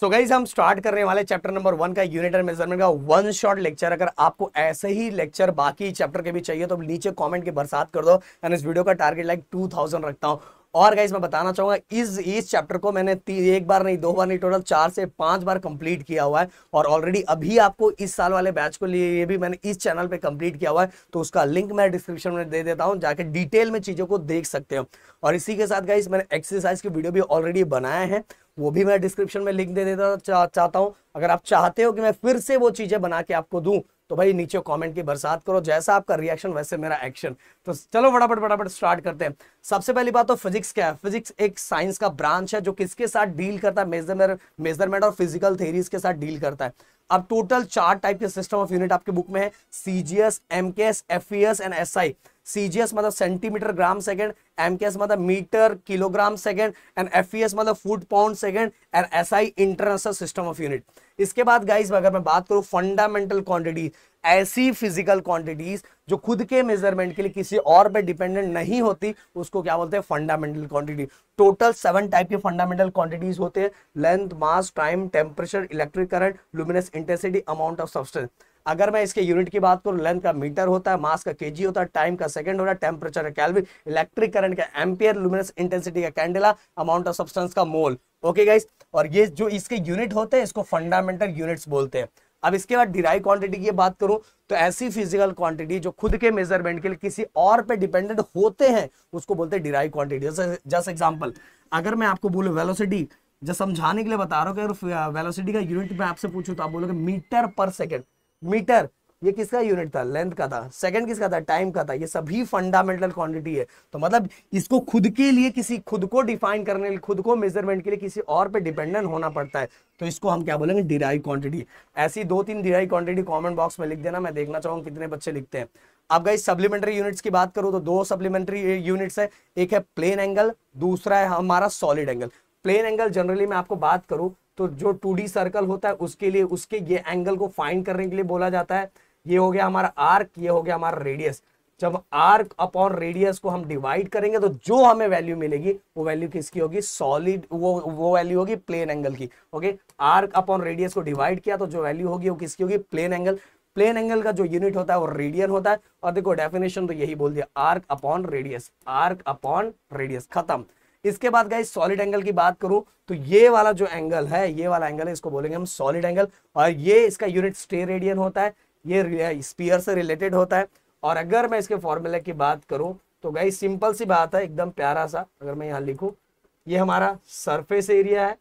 so guys हम start करने वाले चैप्टर नंबर वन का यूनिट एंड मेजरमेंट का वन शॉट लेक्चर अगर आपको ऐसे ही लेक्चर बाकी चैप्टर के भी चाहिए तो नीचे कमेंट के बरसात कर दो एंड इस वीडियो का टारगेट लाइक टू थाउजेंड रखता हूँ और गाइज मैं बताना चाहूंगा इस इस चैप्टर को मैंने एक बार नहीं दो बार नहीं टोटल चार से पांच बार कंप्लीट किया हुआ है और ऑलरेडी अभी आपको इस साल वाले बैच को लिए भी मैंने इस चैनल पे कंप्लीट किया हुआ है तो उसका लिंक मैं डिस्क्रिप्शन में दे देता हूँ जाके डिटेल में चीज़ों को देख सकते हो और इसी के साथ गाइज मैंने एक्सरसाइज की वीडियो भी ऑलरेडी बनाया है वो भी मैं डिस्क्रिप्शन में लिंक दे देता चा, चाहता हूँ अगर आप चाहते हो कि मैं फिर से वो चीज़ें बना के आपको दूं तो भाई नीचे कमेंट की बरसात करो जैसा आपका रिएक्शन वैसे मेरा एक्शन तो चलो फटाफट फटाफट स्टार्ट करते हैं सबसे पहली बात तो फिजिक्स क्या है फिजिक्स एक साइंस का ब्रांच है जो किसके साथ डील करता है मेजरमेंट और फिजिकल थेरीज के साथ डील करता है अब टोटल चार टाइप के सिस्टम ऑफ यूनिट आपके बुक में है CGS MKS FES and SI CGS मतलब सेंटीमीटर ग्राम सेकंड एमकेएस मतलब metre kilogram second and FES मतलब foot pound second and SI international system of unit इसके बाद गाइस अगर मैं बात करूं फंडामेंटल क्वांटिटी ऐसी फिजिकल क्वांटिटीज जो खुद के मेजरमेंट के लिए किसी और पे डिपेंडेंट नहीं होती उसको क्या बोलते हैं fundamental quantity total seven type के फंडामेंटल क्वांटिटीज होते हैं length mass time temperature electric current luminous intensity amount of substance अगर मैं इसके यूनिट की बात करूं लेंथ का मीटर होता है मास का केजी होता है टाइम का सेकंड होता है टेम्परेचर का कैलवी इलेक्ट्रिक करंट का एम्पियर लुमिनस इंटेंसिटी का कैंडेला अमाउंट ऑफ सब्सटेंस का मोल ओके गाइस और ये जो इसके यूनिट होते हैं इसको फंडामेंटल यूनिट्स बोलते हैं अब इसके बाद डिराइव क्वांटिटी की बात करूं तो ऐसी फिजिकल क्वांटिटी जो खुद के मेजरमेंट के लिए किसी और पे डिपेंडेंट होते हैं उसको बोलते हैं डिराइव क्वांटिटी जस्ट एग्जांपल अगर मैं आपको बोलूं वेलोसिटी जो समझाने के लिए बता रहा हूँ वेलोसिटी का यूनिट में आपसे पूछू तो आप बोलोगे मीटर पर सेकेंड मीटर ये किसका यूनिट था लेंथ का था सेकंड किसका था टाइम का था ये सभी फंडामेंटल क्वांटिटी है तो मतलब इसको खुद के लिए किसी खुद को डिफाइन करने के लिए खुद को मेजरमेंट के लिए किसी और पे डिपेंडेंट होना पड़ता है तो इसको हम क्या बोलेंगे डिराई क्वांटिटी ऐसी दो तीन डिराई क्वांटिटी कॉमेंट बॉक्स में लिख देना मैं देखना चाहूंगा कितने बच्चे लिखते हैं अब गई सप्लीमेंट्री यूनिट्स की बात करूँ तो दो सप्लीमेंट्री यूनिट्स है एक है प्लेन एंगल दूसरा है हमारा solid angle plane angle generally मैं आपको बात करूँ तो जो टू सर्कल होता है उसके लिए उसके ये एंगल को फाइंड करने के लिए बोला जाता है ये हो गया हमारा आर्क ये हो गया हमारा रेडियस जब आर्क अपॉन रेडियस को हम डिवाइड करेंगे तो जो हमें वैल्यू मिलेगी वो वैल्यू किसकी होगी सॉलिड वो वो वैल्यू होगी प्लेन एंगल की ओके आर्क अपॉन रेडियस को डिवाइड किया तो जो वैल्यू होगी वो किसकी होगी प्लेन एंगल प्लेन एंगल का जो यूनिट होता है वो रेडियन होता है और देखो डेफिनेशन तो यही बोल दिया arc upon radius arc upon radius खत्म इसके बाद गाइस सॉलिड एंगल की बात करूं तो ये वाला जो एंगल है ये वाला एंगल है इसको बोलेंगे हम सॉलिड एंगल और ये इसका यूनिट स्टे रेडियन होता है ये स्पीयर से रिलेटेड होता है और अगर मैं इसके फॉर्मूले की बात करूँ तो गई सिंपल सी बात है एकदम प्यारा सा अगर मैं यहाँ लिखूँ ये हमारा सरफेस एरिया है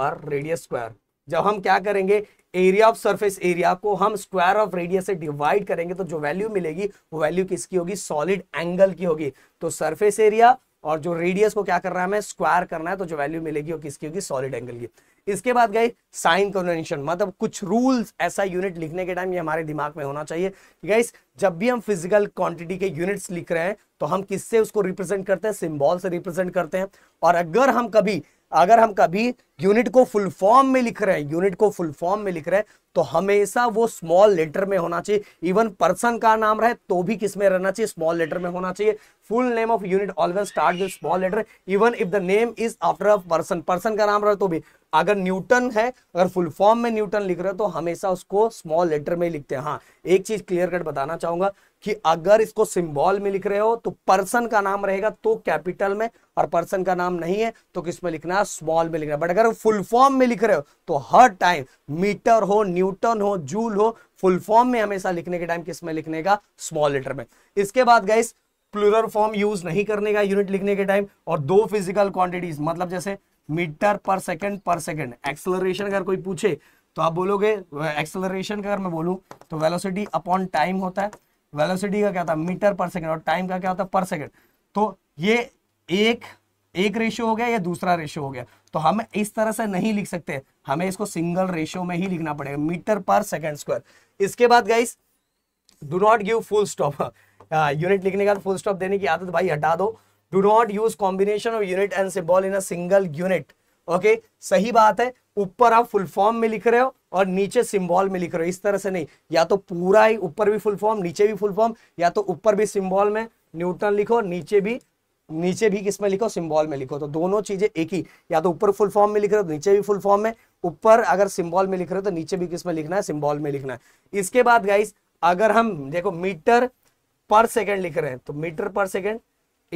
और रेडियस स्क्वायर जब हम क्या करेंगे एरिया ऑफ सरफेस एरिया को हम स्क्वायर ऑफ रेडियस से डिवाइड करेंगे तो जो वैल्यू मिलेगी वो वैल्यू किसकी होगी सॉलिड एंगल की होगी तो सरफेस एरिया और जो रेडियस को क्या करना है हमें स्क्वायर करना है तो जो वैल्यू मिलेगी वो किसकी होगी सॉलिड एंगल की इसके बाद गए साइन कन्वेंशन मतलब कुछ रूल्स ऐसा यूनिट लिखने के टाइम ये हमारे दिमाग में होना चाहिए गाइस जब भी हम फिजिकल क्वांटिटी के यूनिट्स लिख रहे हैं तो हम किससे उसको रिप्रेजेंट करते हैं सिंबल से रिप्रेजेंट करते हैं और अगर हम कभी अगर हम कभी यूनिट को फुल फॉर्म में लिख रहे हैं यूनिट को फुल फॉर्म में लिख रहे हैं तो हमेशा वो स्मॉल लेटर में होना चाहिए इवन पर्सन का नाम रहे तो भी किस में रहना चाहिए स्मॉल लेटर में होना चाहिए full name of unit always start with small letter even if the name is after a person person का नाम रहे तो भी अगर न्यूटन है अगर फुल फॉर्म में न्यूटन लिख रहे हो तो हमेशा उसको स्मॉल लेटर में लिखते हैं हाँ एक चीज क्लियर कट बताना चाहूंगा कि अगर इसको सिंबल में लिख रहे हो तो पर्सन का नाम रहेगा तो कैपिटल में और पर्सन का नाम नहीं है तो किस में लिखना है स्मॉल में लिखना है बट अगर फुल फॉर्म में लिख रहे हो तो हर टाइम मीटर हो न्यूटन हो जूल हो फुल फॉर्म में हमेशा लिखने के टाइम किस में लिखने का स्मॉल लेटर में इसके बाद गैस प्लुरल फॉर्म यूज नहीं करने का यूनिट लिखने के टाइम और दो फिजिकल क्वांटिटीज मतलब जैसे मीटर पर सेकंड पर सेकंड एक्सलरेशन अगर कोई पूछे तो आप बोलोगे एक्सलरेशन का अगर मैं बोलूं तो वेलोसिटी अपॉन टाइम होता है वेलोसिटी का क्या होता है मीटर पर सेकंड और टाइम का क्या होता है पर सेकंड तो ये एक एक रेशियो हो गया या दूसरा रेशियो हो गया तो हम इस तरह से नहीं लिख सकते हमें इसको सिंगल रेशियो में ही लिखना पड़ेगा मीटर पर सेकेंड स्क्वायर इसके बाद guys do not give full stop unit लिखने का फुल स्टॉप देने की आदत भाई हटा दो do not use combination of unit and symbol in a single unit okay सही बात है ऊपर आप फुल फॉर्म में लिख रहे हो और नीचे सिंबल में लिख रहे हो इस तरह से नहीं या तो पूरा ही ऊपर भी फुल फॉर्म नीचे भी फुल फॉर्म या तो ऊपर भी सिंबल में न्यूटन लिखो नीचे भी नीचे भी किस में लिखो सिंबल में लिखो तो दोनों चीजें एक ही या तो ऊपर फुल फॉर्म में लिख रहे हो तो नीचे भी फुल फॉर्म में ऊपर अगर सिंबल में लिख रहे हो तो नीचे भी किस में लिखना है सिंबल में लिखना है इसके बाद गाइस अगर हम देखो मीटर पर सेकेंड लिख रहे हैं तो मीटर पर सेकेंड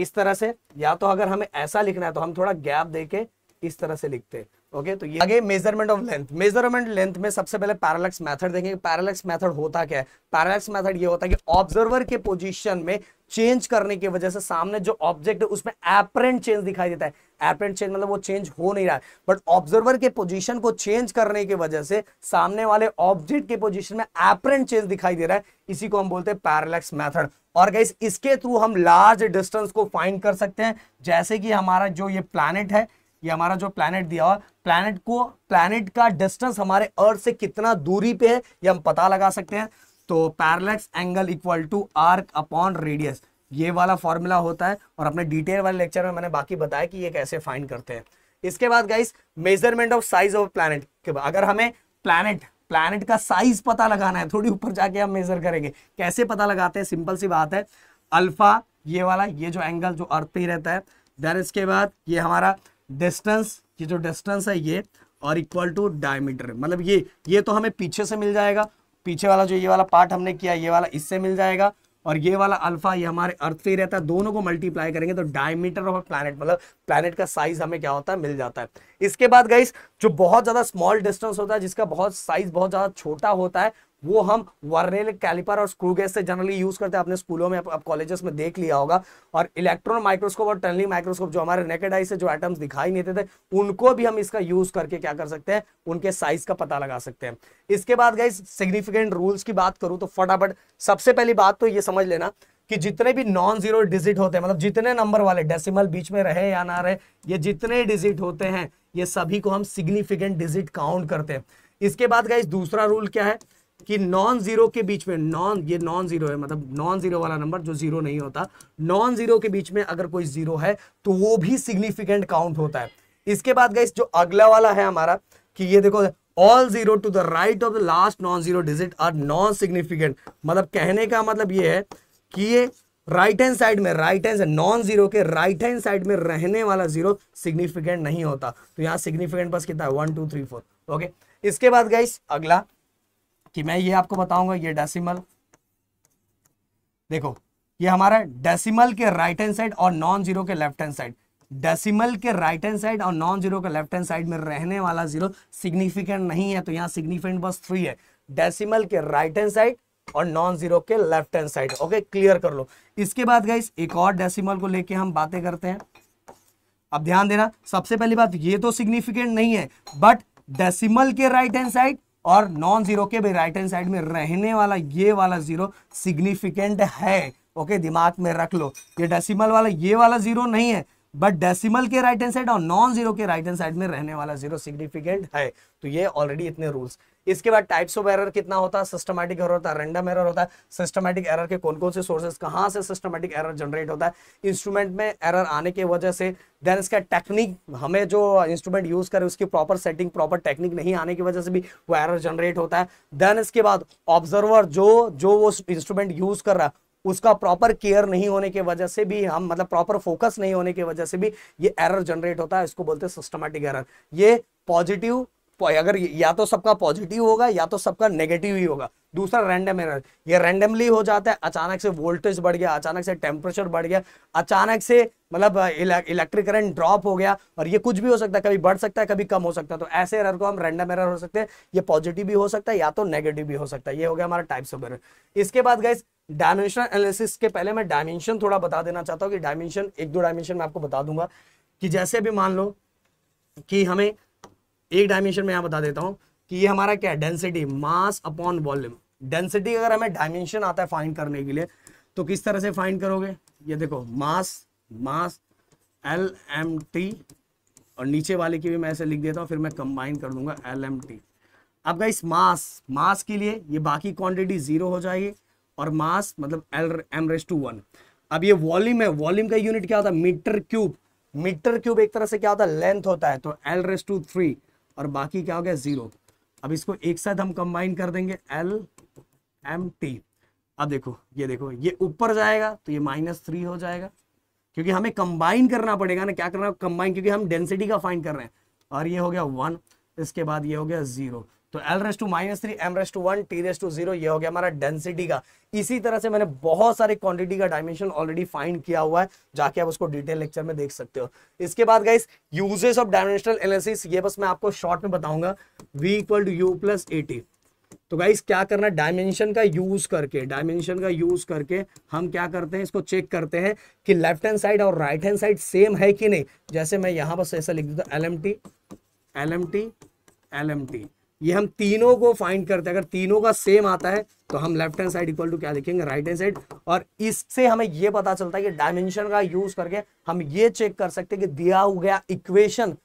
इस तरह से या तो अगर हमें ऐसा लिखना है तो हम थोड़ा गैप देके इस तरह से लिखते हैं ओके तो ये आगे measurement of length measurement length में सबसे पहले पैरालक्स मेथड देखेंगे पैरालक्स मेथड होता क्या है पैरालक्स मेथड ये होता है कि ऑब्जर्वर के पोजीशन में चेंज करने की वजह से सामने जो ऑब्जेक्ट है उसमें एपरेंट चेंज दिखाई देता है एपरेंट चेंज मतलब वो चेंज हो नहीं रहा है बट ऑब्जर्वर के पोजिशन को चेंज करने की वजह से सामने वाले ऑब्जेक्ट के पोजिशन में एपरेंट चेंज दिखाई दे रहा है इसी को हम बोलते हैं पैरालक्स मैथड और गाइस इसके थ्रू हम लार्ज डिस्टेंस को फाइंड कर सकते हैं जैसे कि हमारा जो ये प्लानिट है ये हमारा जो प्लानट दिया हुआ प्लानट को प्लानट का डिस्टेंस हमारे अर्थ से कितना दूरी पे है ये हम पता लगा सकते हैं तो parallax angle equal to arc upon radius ये वाला फॉर्मूला होता है और अपने डिटेल वाले लेक्चर में मैंने बाकी बताया कि ये कैसे फाइंड करते हैं इसके बाद guys measurement of size of planet अगर हमें प्लानट प्लानट का साइज पता लगाना है थोड़ी ऊपर जाके हम मेजर करेंगे कैसे पता लगाते हैं सिंपल सी बात है अल्फा ये वाला ये जो एंगल जो अर्थ पे ही रहता है देन इसके बाद ये हमारा डिस्टेंस ये जो डिस्टेंस है ये और इक्वल टू डायमीटर मतलब ये ये तो हमें पीछे से मिल जाएगा पीछे वाला जो ये वाला पार्ट हमने किया ये वाला इससे मिल जाएगा और ये वाला अल्फा ये हमारे अर्थ पे ही रहता है दोनों को मल्टीप्लाई करेंगे तो डायमीटर ऑफ प्लैनेट मतलब प्लैनेट का साइज हमें क्या होता है मिल जाता है इसके बाद गाइस जो बहुत ज्यादा स्मॉल डिस्टेंस होता है जिसका बहुत साइज बहुत ज्यादा छोटा होता है वो हम वर्नेल कैलिपर और स्क्रू गेज से जनरली यूज करते हैं अपने स्कूलों में अब कॉलेजेस में देख लिया होगा और इलेक्ट्रॉन माइक्रोस्कोप और टनलिंग माइक्रोस्कोप जो हमारे नेकेड आई से जो एटम्स दिखाई नहीं देते थे उनको भी हम इसका यूज करके क्या कर सकते हैं उनके साइज का पता लगा सकते हैं इसके बाद गई सिग्निफिकेंट रूल्स की बात करूं तो फटाफट सबसे पहली बात तो ये समझ लेना कि जितने भी नॉन जीरो डिजिट होते हैं मतलब जितने नंबर वाले डेसिमल बीच में रहे या ना रहे ये जितने डिजिट होते हैं ये सभी को हम सिग्निफिकेंट डिजिट काउंट करते हैं इसके बाद गाइस दूसरा रूल क्या है कि नॉन जीरो के बीच में नॉन ये नॉन जीरो है मतलब नॉन जीरो वाला नंबर जो जीरो नहीं होता नॉन जीरो के बीच में अगर कोई जीरो है तो वो भी सिग्निफिकेंट काउंट होता है इसके बाद गई जो अगला वाला है हमारा कि ये देखो all zero to the right of the last non zero digit are non significant मतलब कहने का मतलब ये है कि ये राइट हैंड साइड में राइट हैंड नॉन जीरो के राइट हैंड साइड में रहने वाला जीरो सिग्निफिकेंट नहीं होता तो यहाँ सिग्निफिकेंट बस कितना है one two three four okay इसके बाद गाइस अगला कि मैं ये आपको बताऊंगा ये डेसिमल देखो ये हमारा डेसिमल के राइट हैंड साइड और नॉन जीरो के लेफ्ट हैंड साइड डेसिमल के राइट हैंड साइड और नॉन जीरो के लेफ्ट हैंड साइड में रहने वाला जीरो सिग्निफिकेंट नहीं है तो यहां सिग्निफिकेंट बस थ्री है डेसिमल के राइट हैंड साइड और नॉन जीरो के left hand side okay clear कर लो इसके बाद गाइस एक और डेसिमल को लेके हम बातें करते हैं अब ध्यान देना सबसे पहली बात ये तो सिग्निफिकेंट नहीं है बट डेसिमल के राइट हैंड साइड और नॉन जीरो के भी राइट हैंड साइड में रहने वाला ये वाला जीरो सिग्निफिकेंट है ओके दिमाग में रख लो ये डेसिमल वाला ये वाला जीरो नहीं है बट डेसिमल के राइट हैंड साइड और नॉन जीरो के राइट हैंड साइड में रहने वाला जीरो सिग्निफिकेंट है तो ये ऑलरेडी इतने रूल्स इसके बाद टाइप्स ऑफ एरर कितना होता है सिस्टमैटिक एरर होता है रेंडम एरर होता है सिस्टमैटिक एरर के कौन कौन से सोर्सेस कहाँ से सिस्टमैटिक एरर जनरेट होता है इंस्ट्रूमेंट में एरर आने की वजह से देन इसका टेक्निक हमें जो इंस्ट्रूमेंट यूज करें उसकी प्रॉपर सेटिंग प्रॉपर टेक्निक नहीं आने की वजह से भी वो एरर जनरेट होता है देन इसके बाद ऑब्जर्वर जो जो वो इंस्ट्रूमेंट यूज कर रहा है उसका प्रॉपर केयर नहीं होने के वजह से भी हम मतलब प्रॉपर फोकस नहीं होने के वजह से भी ये एरर जनरेट होता है इसको बोलते हैं सिस्टमेटिक एरर ये पॉजिटिव अगर या तो सबका पॉजिटिव होगा या तो सबका नेगेटिव ही होगा दूसरा रैंडम एरर ये रैंडमली हो जाता है अचानक से वोल्टेज बढ़ गया अचानक से टेम्परेचर बढ़ गया अचानक से मतलब इलेक्ट्रिक करंट ड्रॉप हो गया और ये कुछ भी हो सकता है कभी बढ़ सकता है कभी कम हो सकता है तो ऐसे एरर को हम रैंडम एरर हो सकते हैं ये पॉजिटिव भी हो सकता है या तो नेगेटिव भी हो सकता है ये हो गया हमारा टाइप्स ऑफ एरर इसके बाद गाइस डायमेंशनल एनालिसिस के पहले मैं डायमेंशन थोड़ा बता देना चाहता हूँ कि डायमेंशन एक दो डायमेंशन मैं आपको बता दूंगा कि जैसे भी मान लो कि हमें एक डायमेंशन में यहाँ बता देता हूँ कि ये हमारा क्या है density mass upon volume density अगर हमें डायमेंशन आता है फाइंड करने के लिए तो किस तरह से फाइंड करोगे ये देखो mass mass L M T और नीचे वाले की भी मैं ऐसे लिख देता हूँ फिर मैं कंबाइन कर दूंगा एल एम टी अब इस मास मास के लिए ये बाकी क्वांटिटी जीरो हो जाएगी और मास मतलब L M raise to one अब ये वॉल्यूम है वॉल्यूम का यूनिट क्या होता है मीटर क्यूब मीटर क्यूब एक तरह से क्या होता है लेंथ होता है तो एल रेस टू थ्री और बाकी क्या हो गया जीरो अब इसको एक साथ हम कंबाइन कर देंगे एल एम टी अब देखो ये देखो ये ऊपर जाएगा तो ये माइनस थ्री हो जाएगा क्योंकि हमें कंबाइन करना पड़ेगा ना क्या करना कंबाइन क्योंकि हम डेंसिटी का फाइंड कर रहे हैं और ये हो गया वन इसके बाद ये हो गया जीरो तो L raise to minus three M raise to one T raise to zero हो गया हमारा डेंसिटी का इसी तरह से मैंने बहुत सारे क्वांटिटी का डायमेंशन ऑलरेडी फाइंड किया हुआ है जाके आप उसको डिटेल लेक्चर में देख सकते हो इसके बाद guys uses of dimensional analysis ये बस मैं आपको शॉर्ट में बताऊंगा V equal to U plus AT तो गाइस क्या करना डायमेंशन का यूज करके डायमेंशन का यूज करके हम क्या करते हैं इसको चेक करते हैं कि लेफ्ट हैंड साइड और राइट हैंड साइड सेम है कि नहीं जैसे मैं यहां बस ऐसा लिख देता L M T L M T L M T ये हम तीनों को फाइंड करते हैं अगर तीनों का सेम आता है तो हम left hand side equal to क्या लिखेंगे राइट हैंड साइड और इससे हमें ये पता चलता है कि डायमेंशन का यूज करके हम ये चेक कर सकते हैं कि दिया हुआ गया इक्वेशन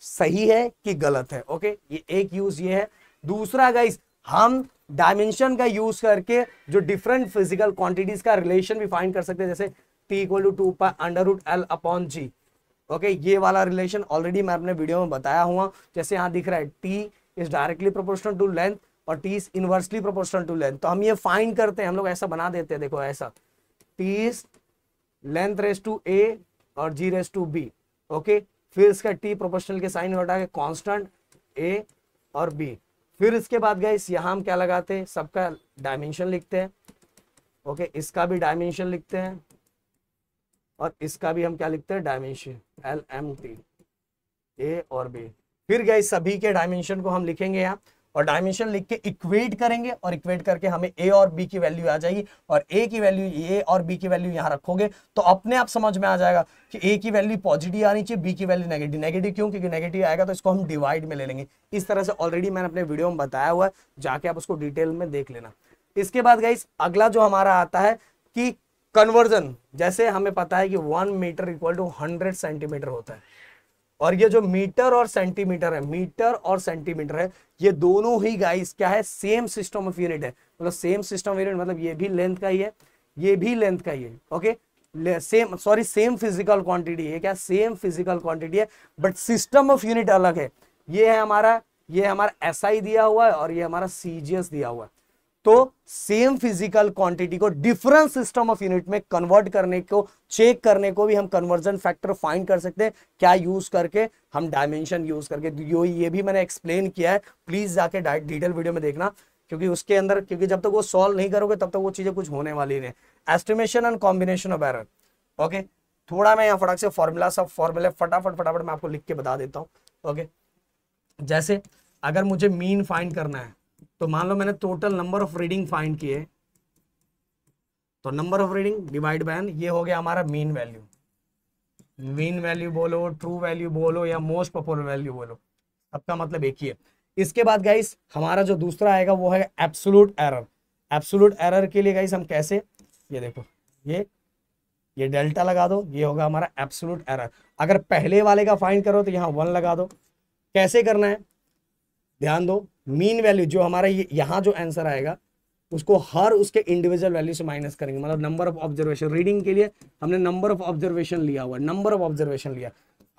सही है कि गलत है ओके ये एक यूज ये है दूसरा गाइस हम डायमेंशन का यूज करके जो डिफरेंट फिजिकल क्वांटिटीज का रिलेशन भी फाइंड कर सकते हैं जैसे T equal to two pi under root L upon G okay ये वाला रिलेशन ऑलरेडी मैं अपने वीडियो में बताया हुआ जैसे यहां दिख रहा है T is directly proportional to length और T is inversely proportional to length तो हम ये फाइंड करते हैं हम लोग ऐसा बना देते हैं देखो ऐसा T is length raise to A और G raise to B okay फिर इसका टी प्रोपोर्शनल के साइन हटा के कॉन्स्टेंट ए और बी फिर इसके बाद गए यहाँ हम क्या लगाते हैं सबका डायमेंशन लिखते हैं ओके इसका भी डायमेंशन लिखते हैं और इसका भी हम क्या लिखते हैं dimension L M T A और बी फिर गए सभी के डायमेंशन को हम लिखेंगे यहाँ और डायमेंशन लिख के इक्वेट करेंगे और इक्वेट करके हमें ए और बी की वैल्यू आ जाएगी और ए की वैल्यू ए और बी की वैल्यू यहाँ रखोगे तो अपने आप समझ में आ जाएगा कि ए की वैल्यू पॉजिटिव आनी चाहिए बी की वैल्यू नेगेटिव नेगेटिव क्यों क्योंकि नेगेटिव आएगा तो इसको हम डिवाइड में ले लेंगे इस तरह से ऑलरेडी मैंने अपने वीडियो में बताया हुआ है जाके आप उसको डिटेल में देख लेना इसके बाद गई अगला जो हमारा आता है कि कन्वर्जन जैसे हमें पता है कि one metre equal to hundred centimetre होता है और ये जो मीटर और सेंटीमीटर है मीटर और सेंटीमीटर है ये दोनों ही गाइस क्या है सेम सिस्टम ऑफ यूनिट है मतलब सेम सिस्टम ऑफ यूनिट मतलब ये भी लेंथ का ही है ये भी लेंथ का ही है okay same sorry same physical quantity है क्या सेम फिजिकल क्वांटिटी है बट सिस्टम ऑफ यूनिट अलग है ये है हमारा ये हमारा एस SI दिया हुआ है और ये हमारा सीजीएस दिया हुआ है तो सेम फिजिकल क्वांटिटी को डिफरेंट सिस्टम ऑफ यूनिट में कन्वर्ट करने को चेक करने को भी हम कन्वर्जन फैक्टर फाइंड कर सकते हैं क्या यूज करके हम डायमेंशन यूज करके तो यो ये भी मैंने एक्सप्लेन किया है प्लीज जाके डिटेल वीडियो में देखना क्योंकि उसके अंदर क्योंकि जब तक तो वो सॉल्व नहीं करोगे तब तक तो वो चीजें कुछ होने वाली नहीं estimation and combination of error okay थोड़ा मैं यहाँ फटाक से फॉर्मूला सब फॉर्मूले फटाफट फटाफट मैं आपको लिख के बता देता हूँ ओके जैसे अगर मुझे मीन फाइंड करना है तो मान लो मैंने total number of reading find किए तो number of reading divide by ये हो गया हमारा मीन वैल्यू मीन वैल्यू बोलो ट्रू वैल्यू बोलो या मोस्ट पॉपुलर वैल्यू बोलो सबका मतलब एक ही है इसके बाद गाइस हमारा जो दूसरा आएगा वो है एब्सोलूट एरर एब्सोलूट एरर के लिए गाइस हम कैसे ये देखो ये ये डेल्टा लगा दो ये होगा हमारा एब्सोलूट एरर अगर पहले वाले का फाइंड करो तो यहाँ वन लगा दो कैसे करना है ध्यान दो मीन वैल्यू जो हमारा यहाँ जो आंसर आएगा उसको हर उसके इंडिविजुअल वैल्यू से माइनस करेंगे मतलब नंबर ऑफ ऑब्जर्वेशन रीडिंग के लिए हमने नंबर ऑफ ऑब्जर्वेशन लिया हुआ नंबर ऑफ ऑब्जर्वेशन लिया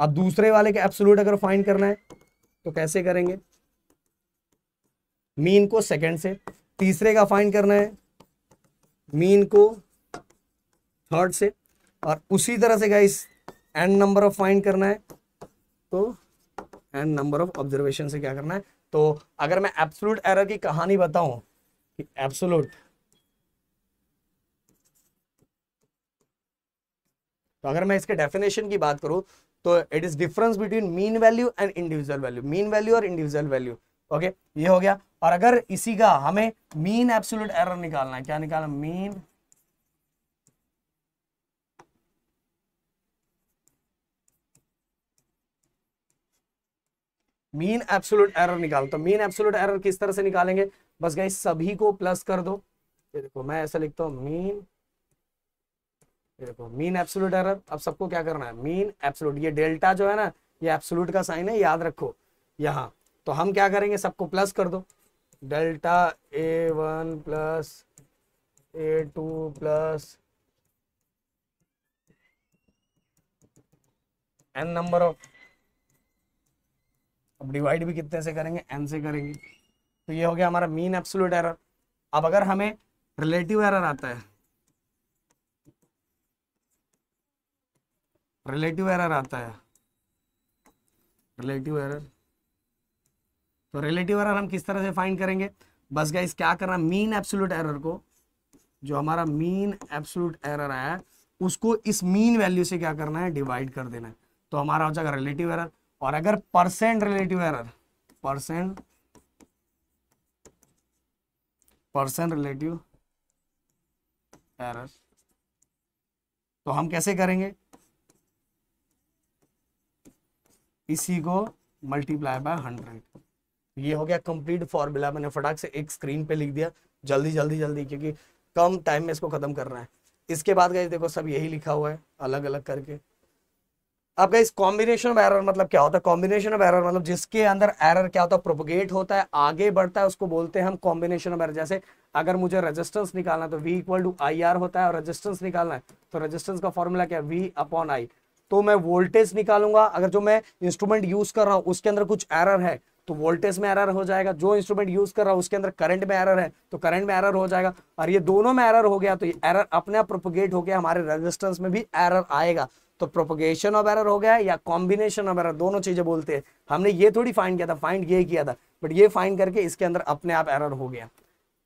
अब दूसरे वाले के एब्सोल्यूट अगर फाइंड करना है तो कैसे करेंगे मीन को सेकंड से तीसरे का फाइंड करना है मीन को थर्ड से और उसी तरह से guys and number of find करना है तो एंड नंबर ऑफ ऑब्जर्वेशन से क्या करना है तो अगर मैं एब्सोलूट एरर की कहानी बताऊं कि एब्सोलूट तो अगर मैं इसके डेफिनेशन की बात करूं तो it is difference between mean value and individual value mean value और इंडिविजुअल वैल्यू ओके ये हो गया और अगर इसी का हमें मीन एब्सोलूट एरर निकालना है क्या निकालना मीन मीन एब्सोलूट एरर निकाल तो मीन एब्सोलूट एरर किस तरह से निकालेंगे बस गई सभी को प्लस कर दो ये देखो मैं ऐसा लिखता हूं मीन ये देखो मीन एब्सोलूट एरर अब सबको क्या करना है मीन एब्सोलूट ये डेल्टा जो है ना ये एब्सोलूट का साइन है याद रखो यहां तो हम क्या करेंगे सबको प्लस कर दो delta A one plus A two plus N number of अब डिवाइड भी कितने से करेंगे एन से करेंगे तो ये हो गया हमारा मीन एब्सोल्यूट एरर अब अगर हमें रिलेटिव एरर आता है रिलेटिव एरर आता है रिलेटिव एरर तो रिलेटिव एरर हम किस तरह से फाइंड करेंगे बस गाइस क्या करना मीन एब्सोल्यूट एरर को जो हमारा मीन एब्सोल्यूट एरर है उसको इस मीन वैल्यू से क्या करना है डिवाइड कर देना है तो हमारा हो जाएगा रिलेटिव एरर और अगर percent relative error percent percent relative error तो हम कैसे करेंगे इसी को मल्टीप्लाई बाय हंड्रेड ये हो गया कंप्लीट फॉर्मूला मैंने फटाक से एक स्क्रीन पे लिख दिया जल्दी जल्दी जल्दी क्योंकि कम टाइम में इसको खत्म करना है इसके बाद गए देखो सब यही लिखा हुआ है अलग अलग करके अब इस कॉम्बिनेशन ऑफ एरर मतलब क्या होता है कॉम्बिनेशन ऑफ एरर मतलब जिसके अंदर एरर क्या होता है प्रोपोगेट होता है आगे बढ़ता है उसको बोलते हैं हम कॉम्बिनेशन ऑफ एरर जैसे अगर मुझे रेजिस्टेंस निकालना है तो V equal to I R होता है और रेजिस्टेंस निकालना है तो रेजिस्टेंस का फॉर्मूला क्या है वी अपॉन आई तो मैं वोल्टेज निकालूंगा अगर जो मैं इंस्ट्रूमेंट यूज कर रहा हूँ उसके अंदर कुछ एरर है तो वोल्टेज में एरर हो जाएगा जो इंस्ट्रूमेंट यूज कर रहा हूँ उसके अंदर करंट में एरर है तो करंट में एरर हो जाएगा और ये दोनों में एरर हो गया तो ये एरर अपने आप प्रोपोगेट गया हमारे रेजिस्टेंस में भी एरर आएगा तो प्रोपोगेशन ऑफ एरर हो गया या कॉम्बिनेशन ऑफ एरर दोनों चीजें बोलते हैं हमने ये थोड़ी फाइंड किया था फाइंड ये किया था बट ये फाइंड करके इसके अंदर अपने आप एरर हो गया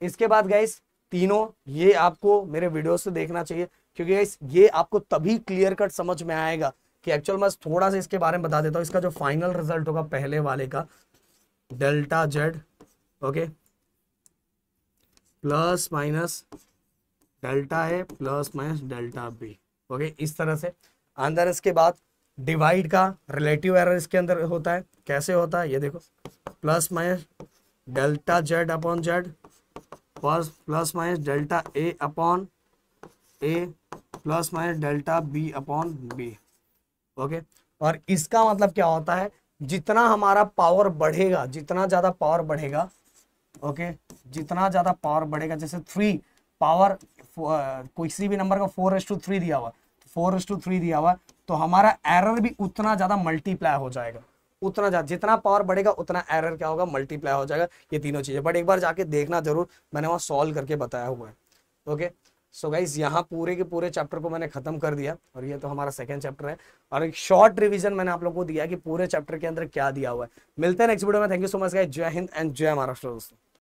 इसके बाद गाइस तीनों ये आपको मेरे वीडियो से देखना चाहिए क्योंकि गाइस ये आपको तभी क्लियर कट समझ में आएगा कि एक्चुअल मैं थोड़ा सा इसके बारे में बता देता हूँ इसका जो फाइनल रिजल्ट होगा पहले वाले का delta Z okay plus minus delta है plus minus delta B okay इस तरह से अंदर इसके बाद डिवाइड का रिलेटिव एरर इसके अंदर होता है कैसे होता है ये देखो plus minus delta Z upon Z plus plus minus delta A upon A plus minus delta B upon B okay और इसका मतलब क्या होता है जितना हमारा पावर बढ़ेगा जितना ज़्यादा पावर बढ़ेगा ओके जितना ज़्यादा पावर बढ़ेगा जैसे थ्री पावर किसी भी नंबर का फोर एस टू थ्री दिया हुआ फोर टू थ्री दिया हुआ तो हमारा एरर भी उतना ज़्यादा मल्टीप्लाई हो जाएगा उतना ज़्यादा जितना पावर बढ़ेगा उतना एरर क्या होगा मल्टीप्लाई हो जाएगा ये तीनों चीज़ें बट एक बार जाके देखना जरूर मैंने वहां सॉल्व करके बताया हुआ है ओके सो गाइज यहाँ पूरे के पूरे चैप्टर को मैंने खत्म कर दिया और ये तो हमारा सेकंड चैप्टर है और एक शॉर्ट रिवीजन मैंने आप लोगों को दिया कि पूरे चैप्टर के अंदर क्या दिया हुआ है मिलते हैं नेक्स्ट वीडियो में thank you so much guys जय हिंद एंड जय महाराष्ट्र दोस्तों